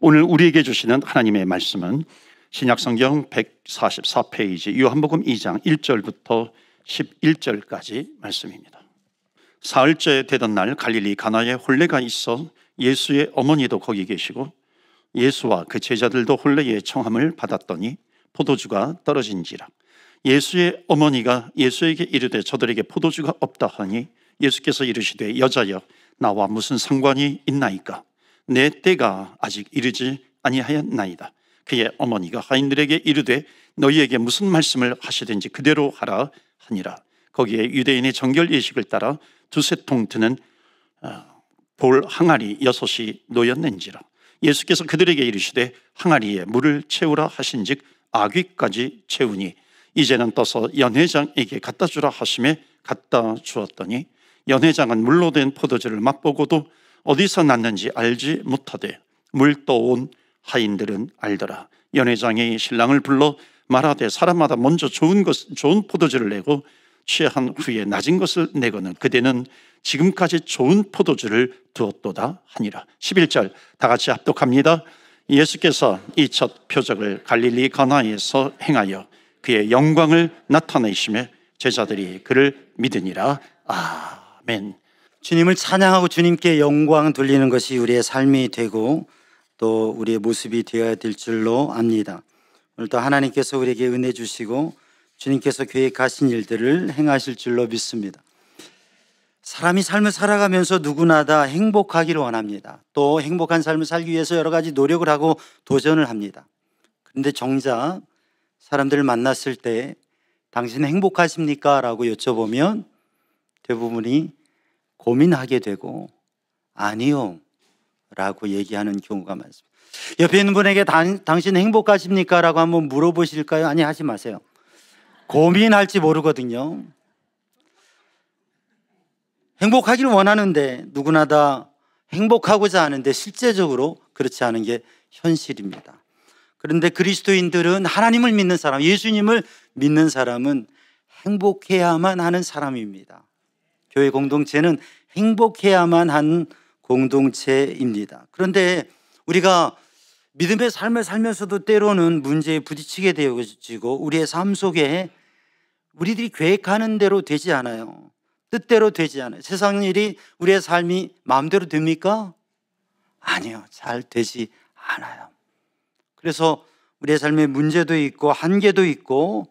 오늘 우리에게 주시는 하나님의 말씀은 신약성경 144페이지 요한복음 2장 1절부터 11절까지 말씀입니다. 사흘째 되던 날 갈릴리 가나에 혼례가 있어 예수의 어머니도 거기 계시고 예수와 그 제자들도 혼례의 청함을 받았더니 포도주가 떨어진지라 예수의 어머니가 예수에게 이르되 저들에게 포도주가 없다 하니 예수께서 이르시되 여자여 나와 무슨 상관이 있나이까 내 때가 아직 이르지 아니하였나이다. 그의 어머니가 하인들에게 이르되 너희에게 무슨 말씀을 하시든지 그대로 하라 하니라. 거기에 유대인의 정결 예식을 따라 두세 통 드는 어, 볼 항아리 여섯이 놓였는지라. 예수께서 그들에게 이르시되 항아리에 물을 채우라 하신즉 아귀까지 채우니 이제는 떠서 연회장에게 갖다 주라 하심에 갖다 주었더니 연회장은 물로 된 포도주를 맛보고도 어디서 났는지 알지 못하되 물떠온 하인들은 알더라. 연회장이 신랑을 불러 말하되 사람마다 먼저 좋은 것, 좋은 포도주를 내고 취한 후에 낮은 것을 내거는 그대는 지금까지 좋은 포도주를 두었도다 하니라. 11절 다 같이 합독합니다. 예수께서 이 첫 표적을 갈릴리 가나에서 행하여 그의 영광을 나타내심에 제자들이 그를 믿으니라. 아멘. 주님을 찬양하고 주님께 영광 돌리는 것이 우리의 삶이 되고 또 우리의 모습이 되어야 될 줄로 압니다. 오늘도 하나님께서 우리에게 은혜 주시고 주님께서 계획하신 일들을 행하실 줄로 믿습니다. 사람이 삶을 살아가면서 누구나 다 행복하기를 원합니다. 또 행복한 삶을 살기 위해서 여러 가지 노력을 하고 도전을 합니다. 그런데 정작 사람들을 만났을 때당신 행복하십니까? 라고 여쭤보면 대부분이 고민하게 되고 아니요 라고 얘기하는 경우가 많습니다. 옆에 있는 분에게 당, 신 행복하십니까? 라고 한번 물어보실까요? 아니 하지 마세요. 고민할지 모르거든요. 행복하길 원하는데 누구나 다 행복하고자 하는데 실제적으로 그렇지 않은 게 현실입니다. 그런데 그리스도인들은 하나님을 믿는 사람, 예수님을 믿는 사람은 행복해야만 하는 사람입니다. 교회 공동체는 행복해야만 한 공동체입니다. 그런데 우리가 믿음의 삶을 살면서도 때로는 문제에 부딪히게 되어지고 우리의 삶 속에 우리들이 계획하는 대로 되지 않아요. 뜻대로 되지 않아요. 세상 일이 우리의 삶이 마음대로 됩니까? 아니요. 잘 되지 않아요. 그래서 우리의 삶에 문제도 있고 한계도 있고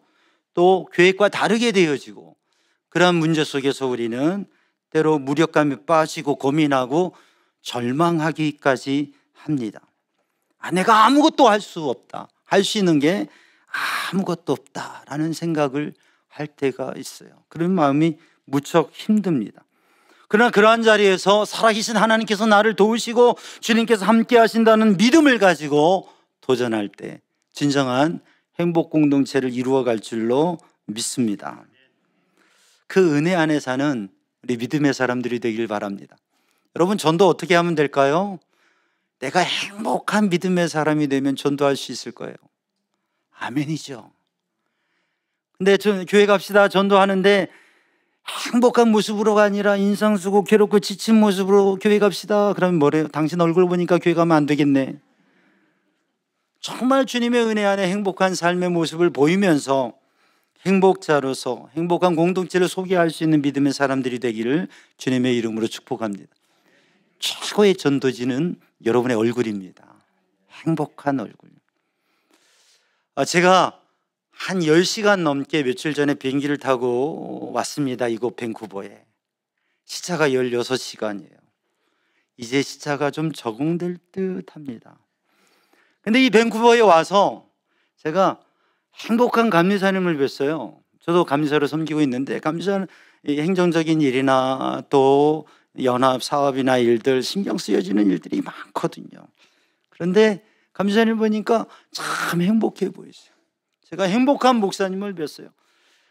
또 계획과 다르게 되어지고 그러 문제 속에서 우리는 때로 무력감에 빠지고 고민하고 절망하기까지 합니다. 아, 내가 아무것도 할 수 없다. 할 수 있는 게 아무것도 없다라는 생각을 할 때가 있어요. 그런 마음이 무척 힘듭니다. 그러나 그러한 자리에서 살아계신 하나님께서 나를 도우시고 주님께서 함께 하신다는 믿음을 가지고 도전할 때 진정한 행복 공동체를 이루어갈 줄로 믿습니다. 그 은혜 안에 사는 우리 믿음의 사람들이 되길 바랍니다. 여러분, 전도 어떻게 하면 될까요? 내가 행복한 믿음의 사람이 되면 전도할 수 있을 거예요. 아멘이죠. 근데 저, 교회 갑시다. 전도하는데 행복한 모습으로가 아니라 인상 쓰고 괴롭고 지친 모습으로 교회 갑시다. 그러면 뭐래요? 당신 얼굴 보니까 교회 가면 안 되겠네. 정말 주님의 은혜 안에 행복한 삶의 모습을 보이면서 행복자로서 행복한 공동체를 소개할 수 있는 믿음의 사람들이 되기를 주님의 이름으로 축복합니다. 최고의 전도지는 여러분의 얼굴입니다. 행복한 얼굴. 아, 제가 한 10시간 넘게 며칠 전에 비행기를 타고 왔습니다. 이곳 밴쿠버에. 시차가 16시간이에요. 이제 시차가 좀 적응될 듯 합니다. 근데 이 밴쿠버에 와서 제가 행복한 감리사님을 뵀어요. 저도 감리사로 섬기고 있는데 감리사는 행정적인 일이나 또 연합 사업이나 일들 신경 쓰여지는 일들이 많거든요. 그런데 감리사님 보니까 참 행복해 보이세요. 제가 행복한 목사님을 뵀어요.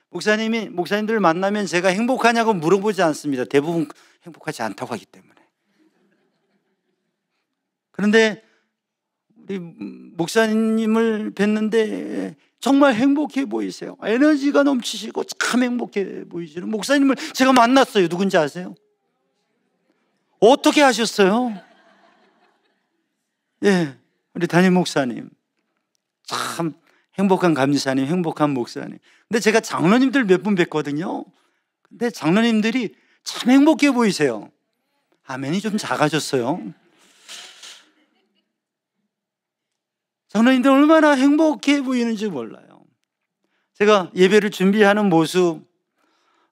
목사님이 목사님들 만나면 제가 행복하냐고 물어보지 않습니다. 대부분 행복하지 않다고 하기 때문에. 그런데 우리 목사님을 뵀는데 정말 행복해 보이세요. 에너지가 넘치시고 참 행복해 보이시는 목사님을 제가 만났어요. 누군지 아세요? 어떻게 하셨어요? 예, 우리 담임 목사님. 참 행복한 감리사님, 행복한 목사님. 근데 제가 장로님들 몇 분 뵀거든요. 근데 장로님들이 참 행복해 보이세요. 아멘이 좀 작아졌어요. 장로님들 얼마나 행복해 보이는지 몰라요. 제가 예배를 준비하는 모습,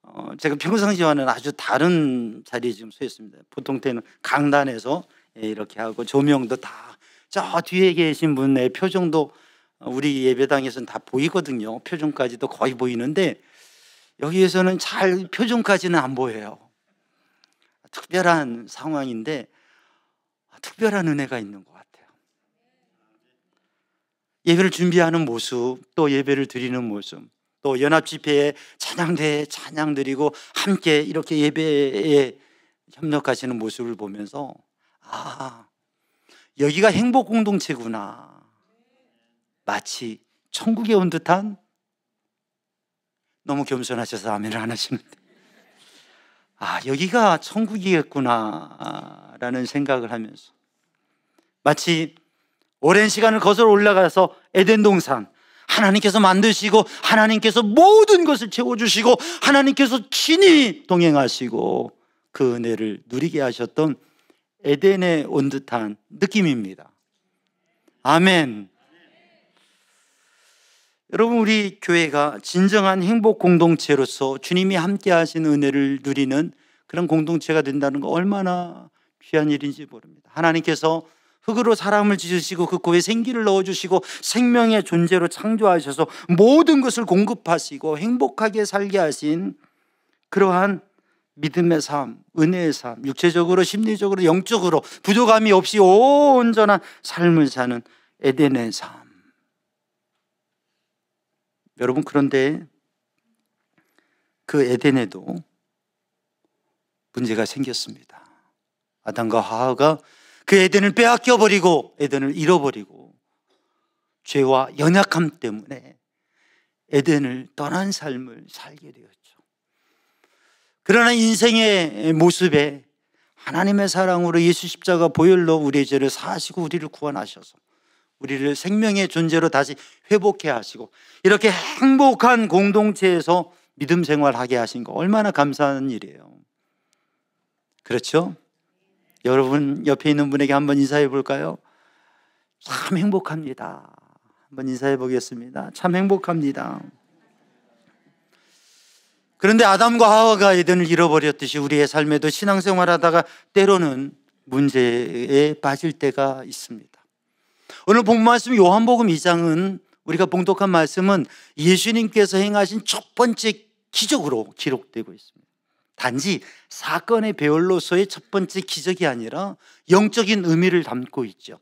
어, 제가 평상시와는 아주 다른 자리에 지금 서 있습니다. 보통 때는 강단에서 예, 이렇게 하고 조명도 다 저 뒤에 계신 분의 표정도 우리 예배당에서는 다 보이거든요. 표정까지도 거의 보이는데 여기에서는 잘 표정까지는 안 보여요. 특별한 상황인데 특별한 은혜가 있는 거. 예배를 준비하는 모습, 또 예배를 드리는 모습, 또 연합 집회에 찬양대 찬양 드리고 함께 이렇게 예배에 협력하시는 모습을 보면서 아, 여기가 행복 공동체구나. 마치 천국에 온 듯한 너무 겸손하셔서 아멘을 안 하시는데. 아, 여기가 천국이겠구나라는 생각을 하면서 마치 오랜 시간을 거슬러 올라가서 에덴 동산 하나님께서 만드시고 하나님께서 모든 것을 채워주시고 하나님께서 친히 동행하시고 그 은혜를 누리게 하셨던 에덴에 온 듯한 느낌입니다. 아멘. 여러분 우리 교회가 진정한 행복 공동체로서 주님이 함께 하신 은혜를 누리는 그런 공동체가 된다는 거 얼마나 귀한 일인지 모릅니다. 하나님께서 흙으로 사람을 지으시고 그 고에 생기를 넣어주시고 생명의 존재로 창조하셔서 모든 것을 공급하시고 행복하게 살게 하신 그러한 믿음의 삶, 은혜의 삶, 육체적으로, 심리적으로, 영적으로 부족함이 없이 온전한 삶을 사는 에덴의 삶. 여러분, 그런데 그 에덴에도 문제가 생겼습니다. 아담과 하하가 그 에덴을 빼앗겨 버리고 에덴을 잃어버리고 죄와 연약함 때문에 에덴을 떠난 삶을 살게 되었죠. 그러나 인생의 모습에 하나님의 사랑으로 예수 십자가 보혈로 우리의 죄를 사시고 우리를 구원하셔서 우리를 생명의 존재로 다시 회복해 하시고 이렇게 행복한 공동체에서 믿음 생활하게 하신 거 얼마나 감사한 일이에요. 그렇죠? 여러분 옆에 있는 분에게 한번 인사해 볼까요? 참 행복합니다. 한번 인사해 보겠습니다. 참 행복합니다. 그런데 아담과 하와가 에덴을 잃어버렸듯이 우리의 삶에도 신앙생활 하다가 때로는 문제에 빠질 때가 있습니다. 오늘 본 말씀 요한복음 2장은 우리가 봉독한 말씀은 예수님께서 행하신 첫 번째 기적으로 기록되고 있습니다. 단지 사건의 배열로서의 첫 번째 기적이 아니라 영적인 의미를 담고 있죠.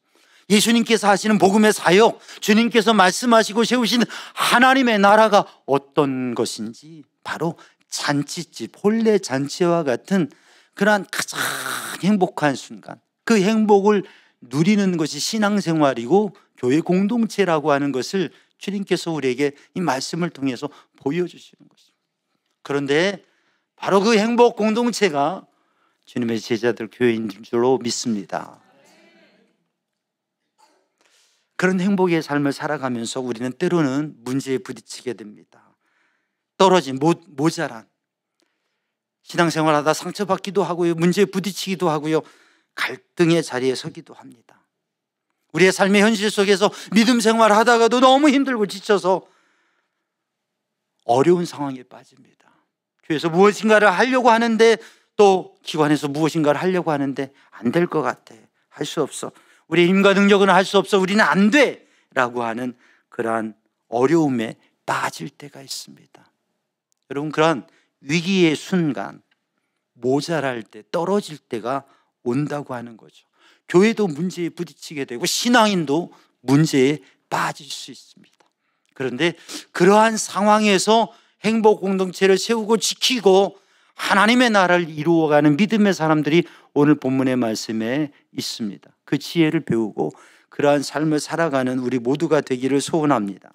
예수님께서 하시는 복음의 사역, 주님께서 말씀하시고 세우신 하나님의 나라가 어떤 것인지 바로 잔치집, 혼례 잔치와 같은 그러한 가장 행복한 순간, 그 행복을 누리는 것이 신앙생활이고 교회 공동체라고 하는 것을 주님께서 우리에게 이 말씀을 통해서 보여주시는 것입니다. 그런데 바로 그 행복 공동체가 주님의 제자들 교회인 줄로 믿습니다. 그런 행복의 삶을 살아가면서 우리는 때로는 문제에 부딪히게 됩니다. 떨어진 모, 모자란 신앙생활 하다 상처받기도 하고요. 문제에 부딪히기도 하고요. 갈등의 자리에 서기도 합니다. 우리의 삶의 현실 속에서 믿음 생활 하다가도 너무 힘들고 지쳐서 어려운 상황에 빠집니다. 교회에서 무엇인가를 하려고 하는데 또 기관에서 무엇인가를 하려고 하는데 안 될 것 같아. 할 수 없어. 우리 힘과 능력은 할 수 없어. 우리는 안 돼. 라고 하는 그러한 어려움에 빠질 때가 있습니다. 여러분, 그러한 위기의 순간, 모자랄 때, 떨어질 때가 온다고 하는 거죠. 교회도 문제에 부딪히게 되고, 신앙인도 문제에 빠질 수 있습니다. 그런데 그러한 상황에서 행복 공동체를 세우고 지키고 하나님의 나라를 이루어가는 믿음의 사람들이 오늘 본문의 말씀에 있습니다. 그 지혜를 배우고 그러한 삶을 살아가는 우리 모두가 되기를 소원합니다.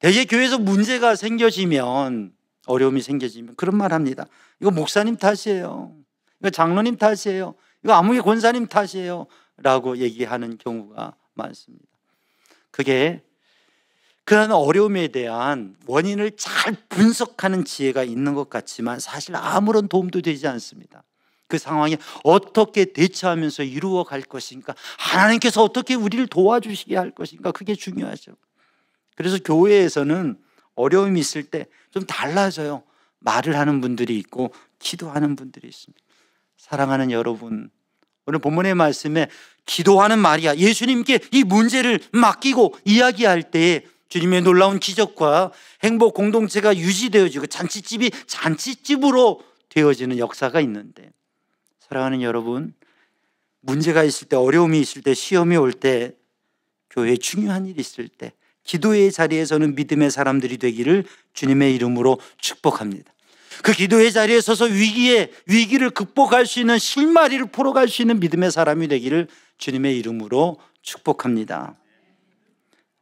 대개 교회에서 문제가 생겨지면 어려움이 생겨지면 그런 말 합니다. 이거 목사님 탓이에요. 이거 장로님 탓이에요. 이거 아무개 권사님 탓이에요. 라고 얘기하는 경우가 많습니다. 그게 그런 어려움에 대한 원인을 잘 분석하는 지혜가 있는 것 같지만 사실 아무런 도움도 되지 않습니다. 그 상황에 어떻게 대처하면서 이루어 갈 것인가? 하나님께서 어떻게 우리를 도와주시게 할 것인가? 그게 중요하죠. 그래서 교회에서는 어려움이 있을 때 좀 달라져요. 말을 하는 분들이 있고 기도하는 분들이 있습니다. 사랑하는 여러분, 오늘 본문의 말씀에 기도하는 말이야. 예수님께 이 문제를 맡기고 이야기할 때에 주님의 놀라운 기적과 행복 공동체가 유지되어지고 잔치집이 잔치집으로 되어지는 역사가 있는데 사랑하는 여러분 문제가 있을 때 어려움이 있을 때 시험이 올 때 교회에 중요한 일이 있을 때 기도의 자리에서는 믿음의 사람들이 되기를 주님의 이름으로 축복합니다. 그 기도의 자리에 서서 위기에 위기를 극복할 수 있는 실마리를 풀어갈 수 있는 믿음의 사람이 되기를 주님의 이름으로 축복합니다.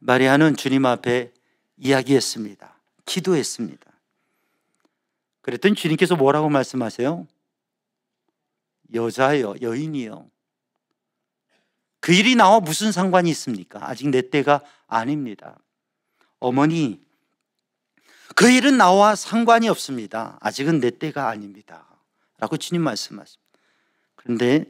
마리아는 주님 앞에 이야기했습니다. 기도했습니다. 그랬더니 주님께서 뭐라고 말씀하세요? 여자여, 여인이여. 그 일이 나와 무슨 상관이 있습니까? 아직 내 때가 아닙니다. 어머니, 그 일은 나와 상관이 없습니다. 아직은 내 때가 아닙니다. 라고 주님 말씀하십니다. 그런데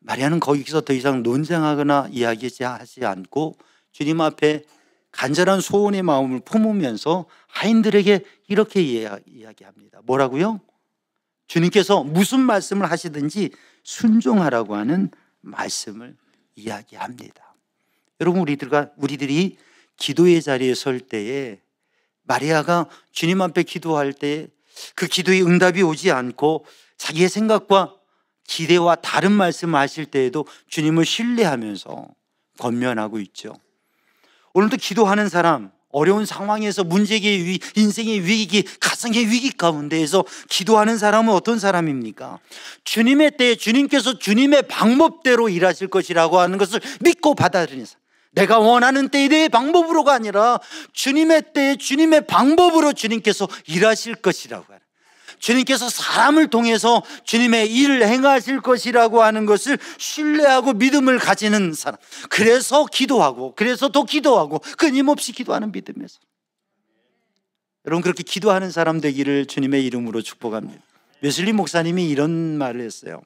마리아는 거기서 더 이상 논쟁하거나 이야기하지 않고 주님 앞에 간절한 소원의 마음을 품으면서 하인들에게 이렇게 이야기합니다. 뭐라고요? 주님께서 무슨 말씀을 하시든지 순종하라고 하는 말씀을 이야기합니다. 여러분 우리들과 우리들이 기도의 자리에 설 때에 마리아가 주님 앞에 기도할 때 그 기도의 응답이 오지 않고 자기의 생각과 기대와 다른 말씀을 하실 때에도 주님을 신뢰하면서 권면하고 있죠. 오늘도 기도하는 사람, 어려운 상황에서 문제의 위, 인생의 위기, 가상의 위기 가운데에서 기도하는 사람은 어떤 사람입니까? 주님의 때에 주님께서 주님의 방법대로 일하실 것이라고 하는 것을 믿고 받아들이는 사람. 내가 원하는 때에 내 방법으로가 아니라 주님의 때에 주님의 방법으로 주님께서 일하실 것이라고 주님께서 사람을 통해서 주님의 일을 행하실 것이라고 하는 것을 신뢰하고 믿음을 가지는 사람. 그래서 기도하고, 그래서 더 기도하고, 끊임없이 기도하는 믿음의 사람. 여러분, 그렇게 기도하는 사람 되기를 주님의 이름으로 축복합니다. 메슬리 목사님이 이런 말을 했어요.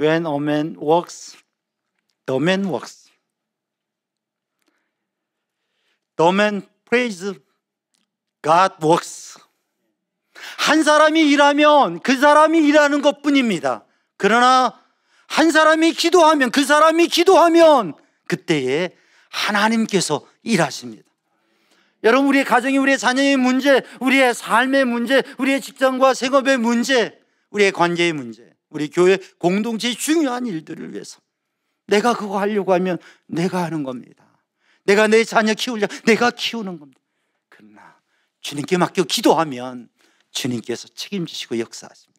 When a man walks, the man walks. The man prays, God walks. 한 사람이 일하면 그 사람이 일하는 것 뿐입니다. 그러나 한 사람이 기도하면 그 사람이 기도하면 그때에 하나님께서 일하십니다. 여러분 우리의 가정이 우리의 자녀의 문제, 우리의 삶의 문제, 우리의 직장과 생업의 문제, 우리의 관계의 문제, 우리 교회 공동체의 중요한 일들을 위해서 내가 그거 하려고 하면 내가 하는 겁니다. 내가 내 자녀 키우려 내가 키우는 겁니다. 그러나 주님께 맡겨 기도하면 주님께서 책임지시고 역사하십니다.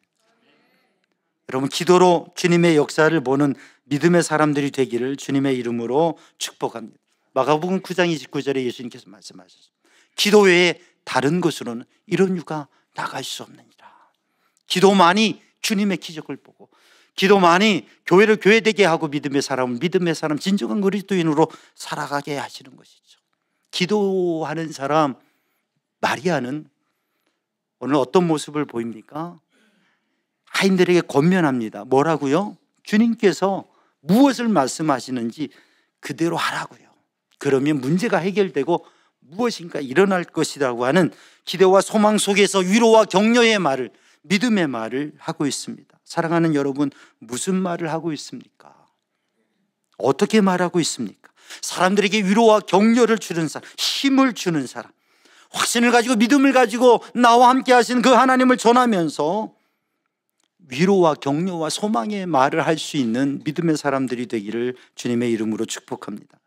여러분 기도로 주님의 역사를 보는 믿음의 사람들이 되기를 주님의 이름으로 축복합니다. 마가복음 9장 29절에 예수님께서 말씀하셨습니다. 기도 외에 다른 것으로는 이런 유가 나갈 수 없느니라. 기도만이 주님의 기적을 보고 기도만이 교회를 교회되게 하고 믿음의 사람을 믿음의 사람 진정한 그리스도인으로 살아가게 하시는 것이죠. 기도하는 사람 마리아는 오늘 어떤 모습을 보입니까? 하인들에게 권면합니다. 뭐라고요? 주님께서 무엇을 말씀하시는지 그대로 하라고요. 그러면 문제가 해결되고 무엇인가 일어날 것이라고 하는 기대와 소망 속에서 위로와 격려의 말을 믿음의 말을 하고 있습니다. 사랑하는 여러분, 무슨 말을 하고 있습니까? 어떻게 말하고 있습니까? 사람들에게 위로와 격려를 주는 사람, 힘을 주는 사람, 확신을 가지고 믿음을 가지고 나와 함께 하신 그 하나님을 전하면서 위로와 격려와 소망의 말을 할 수 있는 믿음의 사람들이 되기를 주님의 이름으로 축복합니다.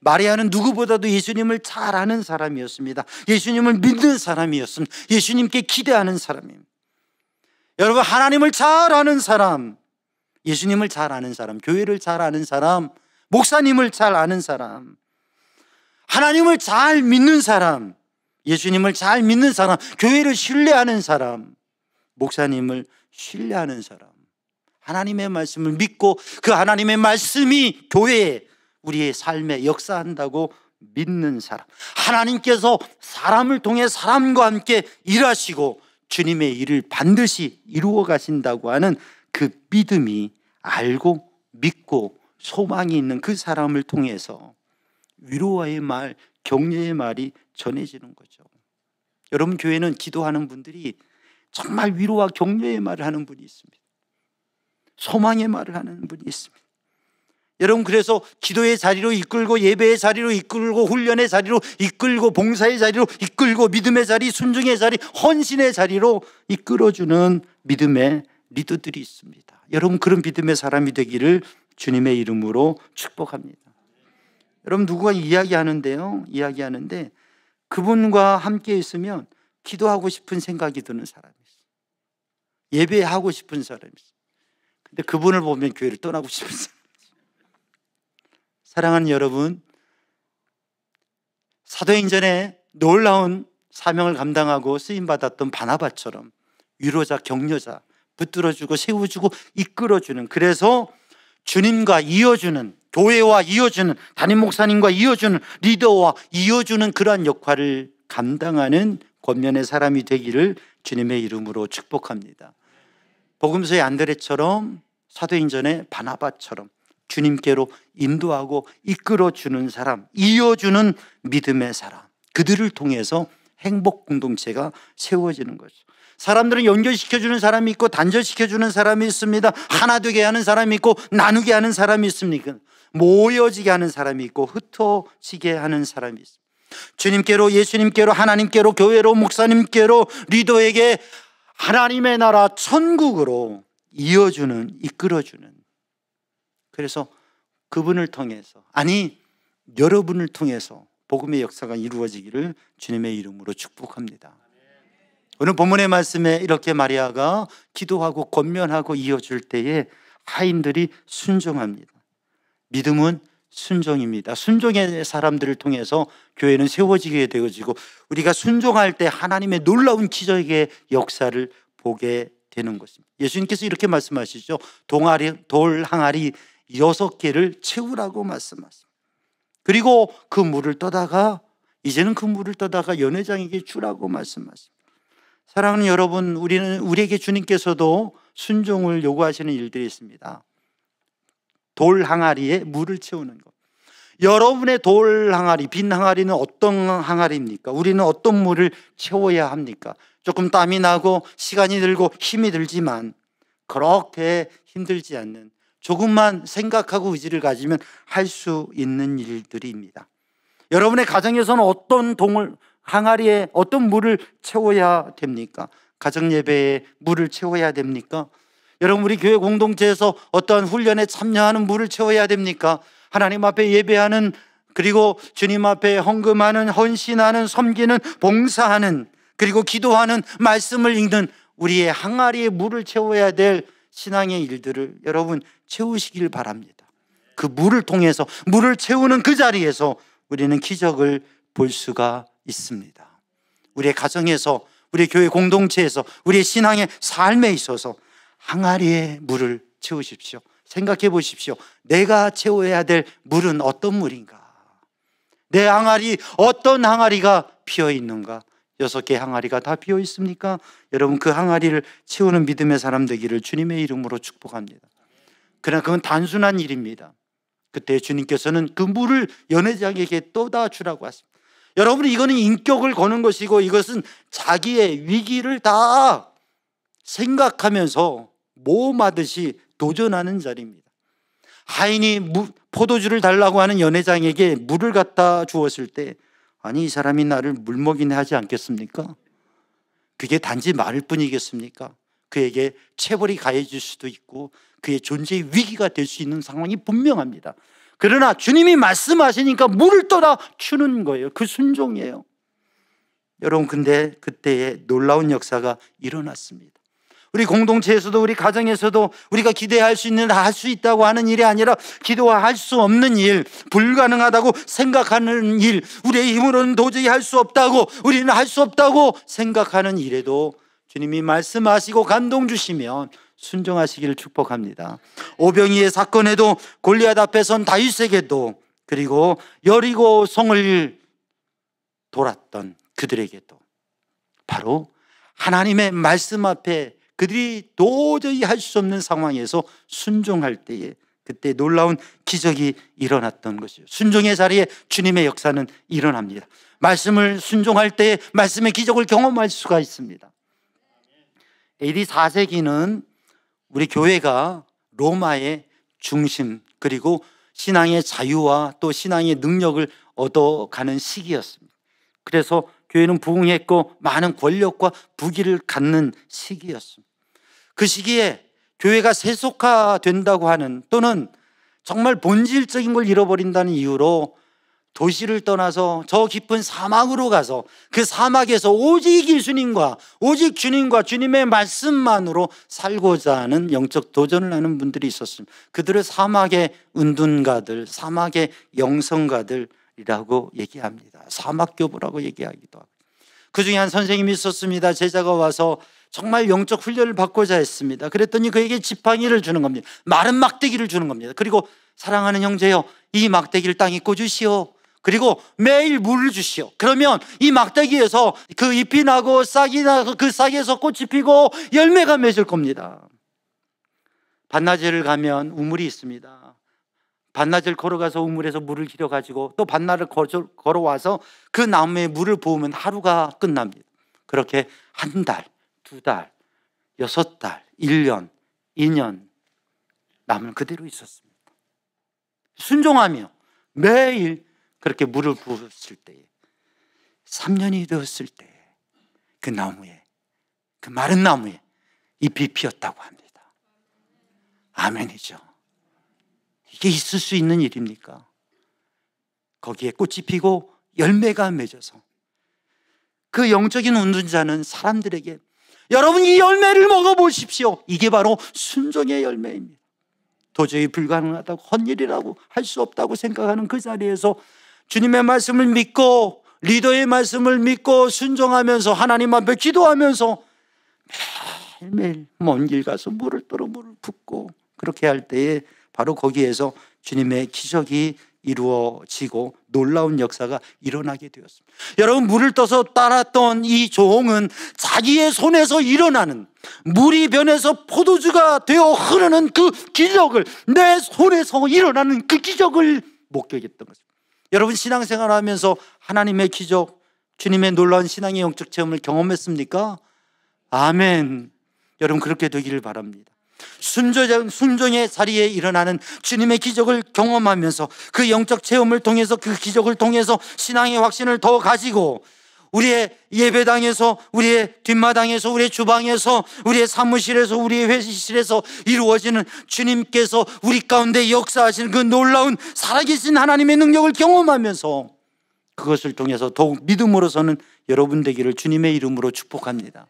마리아는 누구보다도 예수님을 잘 아는 사람이었습니다. 예수님을 믿는 사람이었습 예수님께 기대하는 사람입 여러분, 하나님을 잘 아는 사람, 예수님을 잘 아는 사람, 교회를 잘 아는 사람, 목사님을 잘 아는 사람, 하나님을 잘 믿는 사람, 예수님을 잘 믿는 사람, 교회를 신뢰하는 사람, 목사님을 신뢰하는 사람, 하나님의 말씀을 믿고 그 하나님의 말씀이 교회에 우리의 삶에 역사한다고 믿는 사람. 하나님께서 사람을 통해 사람과 함께 일하시고 주님의 일을 반드시 이루어 가신다고 하는 그 믿음이 알고 믿고 소망이 있는 그 사람을 통해서 위로와의 말, 격려의 말이 전해지는 거죠. 여러분 교회는 기도하는 분들이 정말 위로와 격려의 말을 하는 분이 있습니다. 소망의 말을 하는 분이 있습니다. 여러분 그래서 기도의 자리로 이끌고 예배의 자리로 이끌고 훈련의 자리로 이끌고 봉사의 자리로 이끌고 믿음의 자리, 순종의 자리, 헌신의 자리로 이끌어주는 믿음의 리더들이 있습니다. 여러분 그런 믿음의 사람이 되기를 주님의 이름으로 축복합니다. 여러분 누가 구 이야기하는데요. 이야기하는데 그분과 함께 있으면 기도하고 싶은 생각이 드는 사람이 있어요. 예배하고 싶은 사람이 있어요. 근데 그분을 보면 교회를 떠나고 싶은 사람이 있어요. 사랑하는 여러분, 사도행전에 놀라운 사명을 감당하고 쓰임받았던 바나바처럼 위로자, 격려자, 붙들어주고 세워주고 이끌어주는 그래서 주님과 이어주는 교회와 이어주는 담임 목사님과 이어주는 리더와 이어주는 그러한 역할을 감당하는 권면의 사람이 되기를 주님의 이름으로 축복합니다. 복음서의 안드레처럼 사도행전의 바나바처럼 주님께로 인도하고 이끌어주는 사람, 이어주는 믿음의 사람, 그들을 통해서 행복 공동체가 세워지는 거죠. 사람들은 연결시켜주는 사람이 있고 단절시켜주는 사람이 있습니다. 하나 되게 하는 사람이 있고 나누게 하는 사람이 있습니까? 모여지게 하는 사람이 있고 흩어지게 하는 사람이 있습니다. 주님께로 예수님께로 하나님께로 교회로 목사님께로 리더에게 하나님의 나라 천국으로 이어주는 이끌어주는 그래서 그분을 통해서 아니 여러분을 통해서 복음의 역사가 이루어지기를 주님의 이름으로 축복합니다. 오늘 본문의 말씀에 이렇게 마리아가 기도하고 권면하고 이어줄 때에 하인들이 순종합니다. 믿음은 순종입니다. 순종의 사람들을 통해서 교회는 세워지게 되어지고 우리가 순종할 때 하나님의 놀라운 기적의 역사를 보게 되는 것입니다. 예수님께서 이렇게 말씀하시죠. 동아리, 돌 항아리 여섯 개를 채우라고 말씀하십니다. 그리고 그 물을 떠다가 이제는 그 물을 떠다가 연회장에게 주라고 말씀하십니다. 사랑하는 여러분, 우리는 우리에게 주님께서도 순종을 요구하시는 일들이 있습니다. 돌 항아리에 물을 채우는 것. 여러분의 돌 항아리, 빈 항아리는 어떤 항아리입니까? 우리는 어떤 물을 채워야 합니까? 조금 땀이 나고 시간이 들고 힘이 들지만 그렇게 힘들지 않는 조금만 생각하고 의지를 가지면 할 수 있는 일들입니다. 여러분의 가정에서는 어떤 동을, 항아리에 어떤 물을 채워야 됩니까? 가정 예배에 물을 채워야 됩니까? 여러분 우리 교회 공동체에서 어떠한 훈련에 참여하는 물을 채워야 됩니까? 하나님 앞에 예배하는 그리고 주님 앞에 헌금하는 헌신하는 섬기는 봉사하는 그리고 기도하는 말씀을 읽는 우리의 항아리에 물을 채워야 될 신앙의 일들을 여러분 채우시길 바랍니다. 그 물을 통해서 물을 채우는 그 자리에서 우리는 기적을 볼 수가 있습니다. 우리의 가정에서, 우리의 교회 공동체에서, 우리의 신앙의 삶에 있어서 항아리에 물을 채우십시오. 생각해 보십시오. 내가 채워야 될 물은 어떤 물인가? 내 항아리, 어떤 항아리가 피어 있는가? 여섯 개 항아리가 다 비어 있습니까? 여러분 그 항아리를 채우는 믿음의 사람 되기를 주님의 이름으로 축복합니다. 그러나 그건 단순한 일입니다. 그때 주님께서는 그 물을 연회장에게 또다 주라고 하십니다. 여러분 이거는 인격을 거는 것이고 이것은 자기의 위기를 다 생각하면서 모험하듯이 도전하는 자리입니다. 하인이 포도주를 달라고 하는 연회장에게 물을 갖다 주었을 때 아니 이 사람이 나를 물먹이네 하지 않겠습니까? 그게 단지 말일 뿐이겠습니까? 그에게 체벌이 가해질 수도 있고 그의 존재의 위기가 될 수 있는 상황이 분명합니다. 그러나 주님이 말씀하시니까 물을 떠나 추는 거예요. 그 순종이에요. 여러분, 근데 그때의 놀라운 역사가 일어났습니다. 우리 공동체에서도 우리 가정에서도 우리가 기대할 수 있는 할 수 있다고 하는 일이 아니라 기도할 수 없는 일, 불가능하다고 생각하는 일, 우리의 힘으로는 도저히 할 수 없다고 우리는 할 수 없다고 생각하는 일에도 주님이 말씀하시고 감동 주시면 순종하시기를 축복합니다. 오병이의 사건에도 골리앗 앞에 선 다윗에게도 그리고 여리고 성을 돌았던 그들에게도 바로 하나님의 말씀 앞에 그들이 도저히 할 수 없는 상황에서 순종할 때에 그때 놀라운 기적이 일어났던 것이요. 순종의 자리에 주님의 역사는 일어납니다. 말씀을 순종할 때 말씀의 기적을 경험할 수가 있습니다. AD 4세기는 우리 교회가 로마의 중심 그리고 신앙의 자유와 또 신앙의 능력을 얻어가는 시기였습니다. 그래서 교회는 부흥했고 많은 권력과 부기를 갖는 시기였습니다. 그 시기에 교회가 세속화된다고 하는 또는 정말 본질적인 걸 잃어버린다는 이유로 도시를 떠나서 저 깊은 사막으로 가서 그 사막에서 오직 예수님과 오직 주님과 주님의 말씀만으로 살고자 하는 영적 도전을 하는 분들이 있었습니다. 그들을 사막의 은둔가들, 사막의 영성가들이라고 얘기합니다. 사막교부라고 얘기하기도 하고. 그 중에 한 선생님이 있었습니다. 제자가 와서 정말 영적 훈련을 받고자 했습니다. 그랬더니 그에게 지팡이를 주는 겁니다. 마른 막대기를 주는 겁니다. 그리고 사랑하는 형제여, 이 막대기를 땅에 꽂으시오. 그리고 매일 물을 주시오. 그러면 이 막대기에서 그 잎이 나고 싹이 나고 그 싹에서 꽃이 피고 열매가 맺을 겁니다. 반나절을 가면 우물이 있습니다. 반나절 걸어가서 우물에서 물을 길어가지고 또 반나절 걸어와서 그 나무에 물을 부으면 하루가 끝납니다. 그렇게 한 달, 두 달, 여섯 달, 일년 2년 남은 그대로 있었습니다. 순종하며 매일 그렇게 물을 부었을 때에 3년이 되었을 때 그 나무에 그 마른 나무에 잎이 피었다고 합니다. 아멘이죠. 이게 있을 수 있는 일입니까? 거기에 꽃이 피고 열매가 맺어서 그 영적인 운동자는 사람들에게 여러분 이 열매를 먹어보십시오. 이게 바로 순종의 열매입니다. 도저히 불가능하다고 헛일이라고 할 수 없다고 생각하는 그 자리에서 주님의 말씀을 믿고 리더의 말씀을 믿고 순종하면서 하나님 앞에 기도하면서 매일매일 먼 길 가서 물을 떨어 물을 붓고 그렇게 할 때에 바로 거기에서 주님의 기적이 이루어지고 놀라운 역사가 일어나게 되었습니다. 여러분 물을 떠서 따랐던 이조은 자기의 손에서 일어나는 물이 변해서 포도주가 되어 흐르는 그 기적을 내 손에서 일어나는 그 기적을 목격했던 것입니다. 여러분 신앙생활 하면서 하나님의 기적, 주님의 놀라운 신앙의 영적 체험을 경험했습니까? 아멘. 여러분 그렇게 되기를 바랍니다. 순종, 순종의 자리에 일어나는 주님의 기적을 경험하면서 그 영적 체험을 통해서 그 기적을 통해서 신앙의 확신을 더 가지고 우리의 예배당에서, 우리의 뒷마당에서, 우리의 주방에서, 우리의 사무실에서, 우리의 회의실에서 이루어지는 주님께서 우리 가운데 역사하시는 그 놀라운 살아계신 하나님의 능력을 경험하면서 그것을 통해서 더욱 믿음으로서는 여러분 되기를 주님의 이름으로 축복합니다.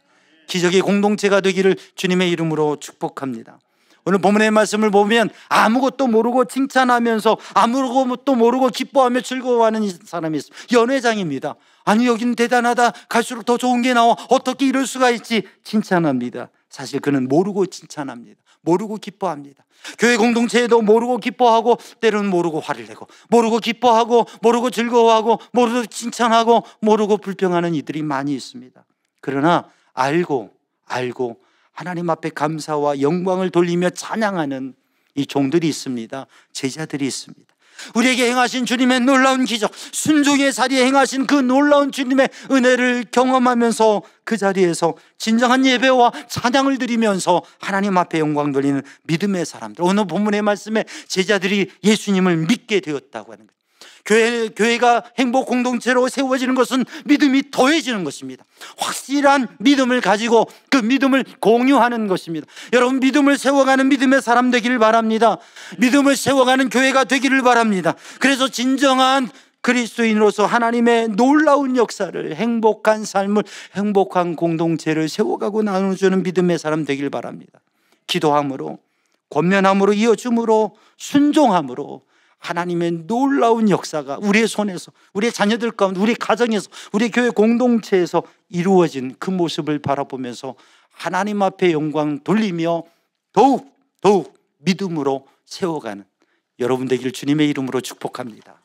기적의 공동체가 되기를 주님의 이름으로 축복합니다. 오늘 본문의 말씀을 보면 아무것도 모르고 칭찬하면서 아무것도 모르고 기뻐하며 즐거워하는 사람이 있습니다. 연회장입니다. 아니 여긴 대단하다 갈수록 더 좋은 게 나와 어떻게 이럴 수가 있지 칭찬합니다 사실 그는 모르고 칭찬합니다 모르고 기뻐합니다 교회 공동체에도 모르고 기뻐하고 때로는 모르고 화를 내고 모르고 기뻐하고 모르고 즐거워하고 모르고 칭찬하고 모르고 불평하는 이들이 많이 있습니다 그러나 알고 알고 하나님 앞에 감사와 영광을 돌리며 찬양하는 이 종들이 있습니다 제자들이 있습니다 우리에게 행하신 주님의 놀라운 기적, 순종의 자리에 행하신 그 놀라운 주님의 은혜를 경험하면서 그 자리에서 진정한 예배와 찬양을 드리면서 하나님 앞에 영광 돌리는 믿음의 사람들. 오늘 본문의 말씀에 제자들이 예수님을 믿게 되었다고 하는 거죠. 교회, 교회가 행복 공동체로 세워지는 것은 믿음이 더해지는 것입니다. 확실한 믿음을 가지고 그 믿음을 공유하는 것입니다. 여러분 믿음을 세워가는 믿음의 사람 되기를 바랍니다. 믿음을 세워가는 교회가 되기를 바랍니다. 그래서 진정한 그리스도인으로서 하나님의 놀라운 역사를 행복한 삶을 행복한 공동체를 세워가고 나눠주는 믿음의 사람 되길 바랍니다. 기도함으로 권면함으로 이어줌으로 순종함으로 하나님의 놀라운 역사가 우리의 손에서, 우리의 자녀들 가운데, 우리 가정에서, 우리 교회 공동체에서 이루어진 그 모습을 바라보면서 하나님 앞에 영광 돌리며 더욱, 더욱 믿음으로 세워가는 여러분 되기 주님의 이름으로 축복합니다.